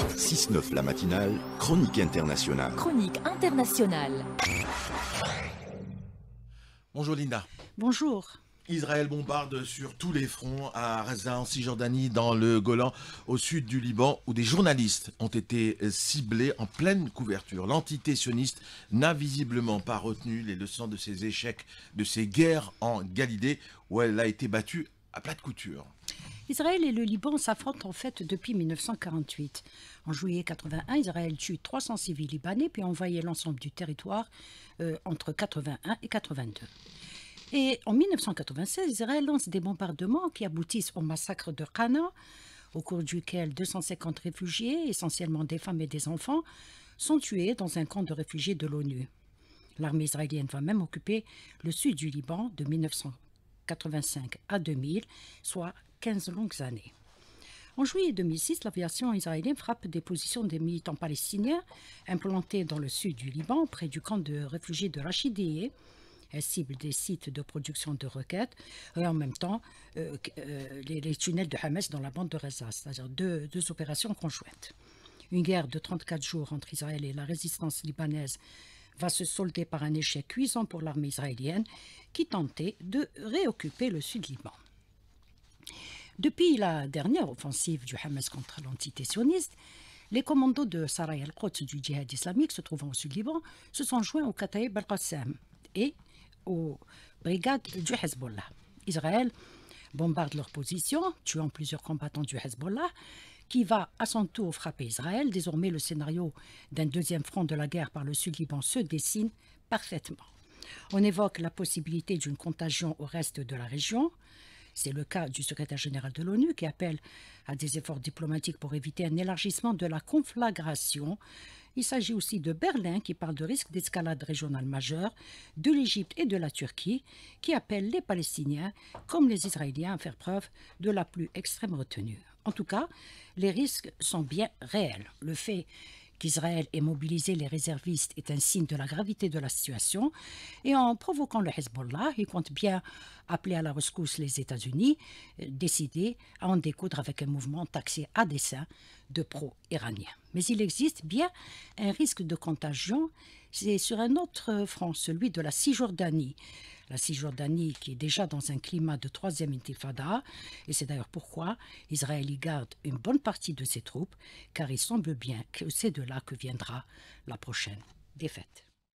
6-9 la matinale, chronique internationale. Chronique internationale. Bonjour Linda. Bonjour. Israël bombarde sur tous les fronts, à Gaza, en Cisjordanie, dans le Golan, au sud du Liban, où des journalistes ont été ciblés en pleine couverture. L'entité sioniste n'a visiblement pas retenu les leçons de ses échecs, de ses guerres en Galilée, où elle a été battue à plat de couture. Israël et le Liban s'affrontent en fait depuis 1948. En juillet 81, Israël tue 300 civils libanais puis envahit l'ensemble du territoire euh, entre 81 et 82. Et en 1996, Israël lance des bombardements qui aboutissent au massacre de Khana, au cours duquel 250 réfugiés, essentiellement des femmes et des enfants, sont tués dans un camp de réfugiés de l'ONU. L'armée israélienne va même occuper le sud du Liban de 1985 à 2000, soit 15 longues années. En juillet 2006, l'aviation israélienne frappe des positions des militants palestiniens implantés dans le sud du Liban, près du camp de réfugiés de Rachidiyeh. Elle cible des sites de production de roquettes et en même temps euh, euh, les, tunnels de Hamas dans la bande de Reza, c'est-à-dire deux, opérations conjointes. Une guerre de 34 jours entre Israël et la résistance libanaise va se solder par un échec cuisant pour l'armée israélienne qui tentait de réoccuper le sud du Liban. Depuis la dernière offensive du Hamas contre l'entité sioniste, les commandos de Saray al-Quds du djihad islamique se trouvant au sud-Liban se sont joints au Kataib al-Qassam et aux brigades du Hezbollah. Israël bombarde leur position, tuant plusieurs combattants du Hezbollah, qui va à son tour frapper Israël. Désormais, le scénario d'un deuxième front de la guerre par le sud-Liban se dessine parfaitement. On évoque la possibilité d'une contagion au reste de la région. C'est le cas du secrétaire général de l'ONU qui appelle à des efforts diplomatiques pour éviter un élargissement de la conflagration. Il s'agit aussi de Berlin qui parle de risque d'escalade régionale majeure, de l'Égypte et de la Turquie qui appellent les Palestiniens comme les Israéliens à faire preuve de la plus extrême retenue. En tout cas, les risques sont bien réels. Le fait qu'Israël ait mobilisé les réservistes est un signe de la gravité de la situation et en provoquant le Hezbollah, il compte bien appeler à la rescousse les États-Unis, euh, décidés à en découdre avec un mouvement taxé à dessein de pro-iraniens. Mais il existe bien un risque de contagion, c'est sur un autre front, celui de la Cisjordanie la Cisjordanie qui est déjà dans un climat de troisième intifada, et c'est d'ailleurs pourquoi Israël y garde une bonne partie de ses troupes, car il semble bien que c'est de là que viendra la prochaine défaite.